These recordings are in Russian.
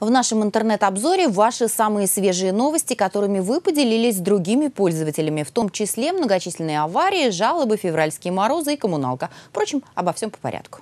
В нашем интернет-обзоре ваши самые свежие новости, которыми вы поделились с другими пользователями, в том числе многочисленные аварии, жалобы, февральские морозы и коммуналка. Впрочем, обо всем по порядку.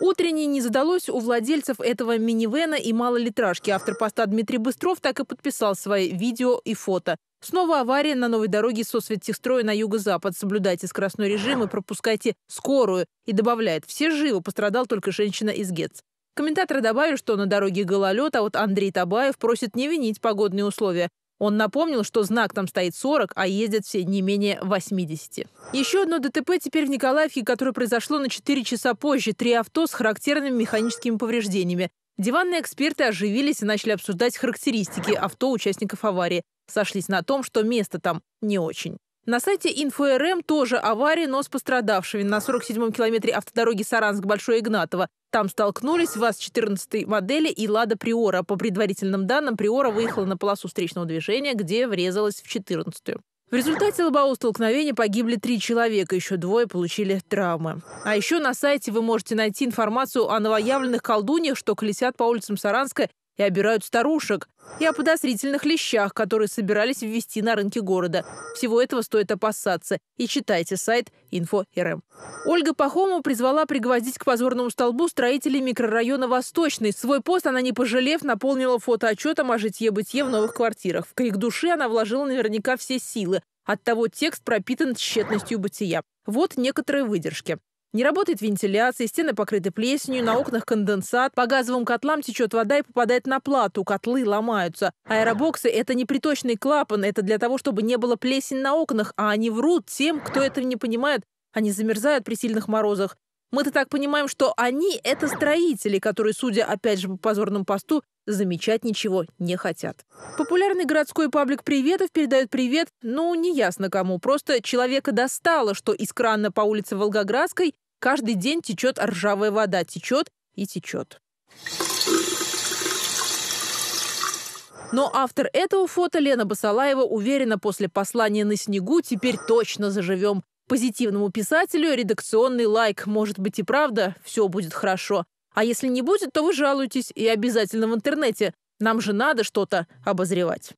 Утренней не задалось у владельцев этого минивена и малолитражки. Автор поста Дмитрий Быстров так и подписал свои видео и фото. Снова авария на новой дороге со Светсестрой на юго-запад. Соблюдайте скоростной режим и пропускайте скорую. И добавляет, все живы, пострадал только женщина из ГЕЦ. Комментаторы добавили, что на дороге гололед, а вот Андрей Табаев просит не винить погодные условия. Он напомнил, что знак там стоит 40, а ездят все не менее 80. Еще одно ДТП теперь в Николаевке, которое произошло на 4 часа позже. Три авто с характерными механическими повреждениями. Диванные эксперты оживились и начали обсуждать характеристики авто участников аварии. Сошлись на том, что место там не очень. На сайте Инфо.РМ тоже авария, но с пострадавшими. На 47-м километре автодороги Саранск-Большое Игнатово. Там столкнулись ВАЗ-14 модели и «Лада Приора». По предварительным данным, Приора выехала на полосу встречного движения, где врезалась в 14-ю. В результате лобового столкновения погибли три человека, еще двое получили травмы. А еще на сайте вы можете найти информацию о новоявленных колдуньях, что колесят по улицам Саранска и обирают старушек, и о подозрительных лещах, которые собирались ввести на рынке города. Всего этого стоит опасаться. И читайте сайт Info.rm. Ольга Пахомова призвала пригвоздить к позорному столбу строителей микрорайона «Восточный». Свой пост она, не пожалев, наполнила фотоотчетом о житье-бытие в новых квартирах. В крик души она вложила наверняка все силы. Оттого текст пропитан тщетностью бытия. Вот некоторые выдержки. Не работает вентиляция, стены покрыты плесенью, на окнах конденсат, по газовым котлам течет вода и попадает на плату, котлы ломаются. Аэробоксы – это не приточный клапан, это для того, чтобы не было плесень на окнах, а они врут тем, кто этого не понимает. Они замерзают при сильных морозах. Мы-то так понимаем, что они — это строители, которые, судя опять же по позорному посту, замечать ничего не хотят. Популярный городской паблик приветов передает привет, ну, не ясно кому, просто человека достало, что из крана по улице Волгоградской каждый день течет ржавая вода, течет и течет. Но автор этого фото, Лена Басалаева, уверена, после послания на снегу теперь точно заживем позитивному писателю редакционный лайк. Может быть и правда, все будет хорошо. А если не будет, то вы жалуетесь и обязательно в интернете. Нам же надо что-то обозревать.